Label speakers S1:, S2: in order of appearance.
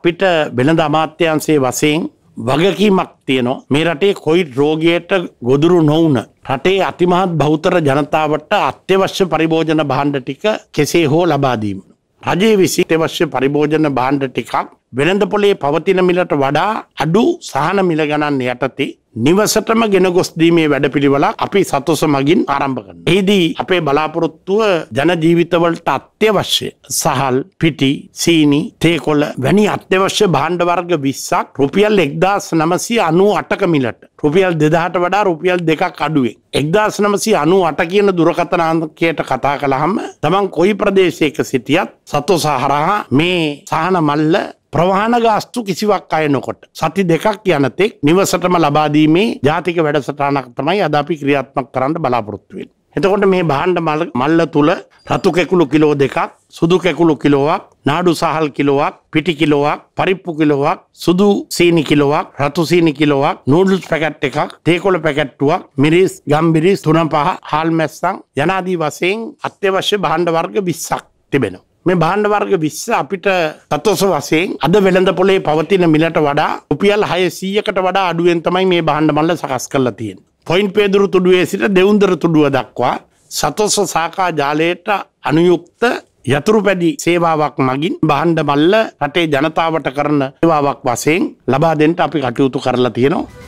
S1: අපිට වෙළඳ අමාත්‍යන්සේ වසයෙන් වගකීමක් තියනවා මේ රටේ කොයි රෝගයට ගොදුරු නොවන රටේ අතිමහත් බෞතර ජනතාවට අත්‍යවශ්‍ය පරිභෝජන භාණ්ඩ ටික කෙසේ හෝ ලබාදීම. රජයේ විසි තවශ්‍ය පරිභෝජන භාණ්ඩ ටිකක් වෙළඳපොලේ පවතින මිලට වඩා අඩු සහන මිල ගණන් යටතේ නිවසටම ගෙන ගොස් දීමේ වැඩපිළිවෙලක් අපි සතුස මගින් ආරම්භ කරනවා. එෙහිදී අපේ බලාපොරොත්තුව ජන ජීවිතවලට අත්‍යවශ්‍ය සහල්, පිටි, සීනි, තේකොළ වැනි අත්‍යවශ්‍ය භාණ්ඩ වර්ග 20ක් රුපියල් 1998ක මිලට රුපියල් 2000ට වඩා රුපියල් දෙකක් අඩුවේ. 1998 කියන දුරකථන අංකයට කතා කළාම තමන් කොයි ප්‍රදේශයක සිටියත් සතුස හරහා මේ සහන මල්ල ප්‍රවාහනගාස්තු කිසිවක් අය නොකොට. සති දෙකක් යනතෙක් නිවසටම ලබාදීමේ ජාතික වැඩසටානක් තමයි අදාපි ක්‍රියාත්මක් කරන්න බලාපොරොත්තුවෙන්. එතකොට මේ භාණ්ඩ මල්ල තුළ රතු කෙකුළු කිලෝ දෙකක් සුදු කෙකුළු කිලෝවක් නාඩු සහල් කිලෝවක් පිටි කිලෝවක් පරිප්පු කිලෝවක් සුදු සීනි කිලෝවක් රතු සීනි කිලෝවක් නූඩල්ස් පැකට් එකක් තේකොළ පැකට්ටුවක් මිරිස් ගම්බිරිස් තුනපහ හාල් මැස්සන් යනාදී වශයෙන් අත්‍යවශ්‍ය භාණ්ඩ වර්ග 20ක් තිබෙනවා මේ භාණ්ඩ වර්ග 20 අපිට සතොස වශයෙන් අද වෙළඳ පොලේ පවතින මිලට වඩා රුපියල් 600කට වඩා අඩුවෙන් තමයි මේ භාණ්ඩ මල්ල සකස් කරලා තියෙන්නේ. පොයින්ට් පේදුරු තුඩුවේ සිට දෙවුන්දර තුඩුව දක්වා සතොස සාකා ජාලයට අනුයුක්ත යතුරු පැඩි සේවාවක් මගින් බහන්ඩ මල්ල රටේ ජනතාවට කරන ඒවාවක් වසයෙන් ලබා දෙන්ට අපි කටයුතු කරලා තියෙනවා.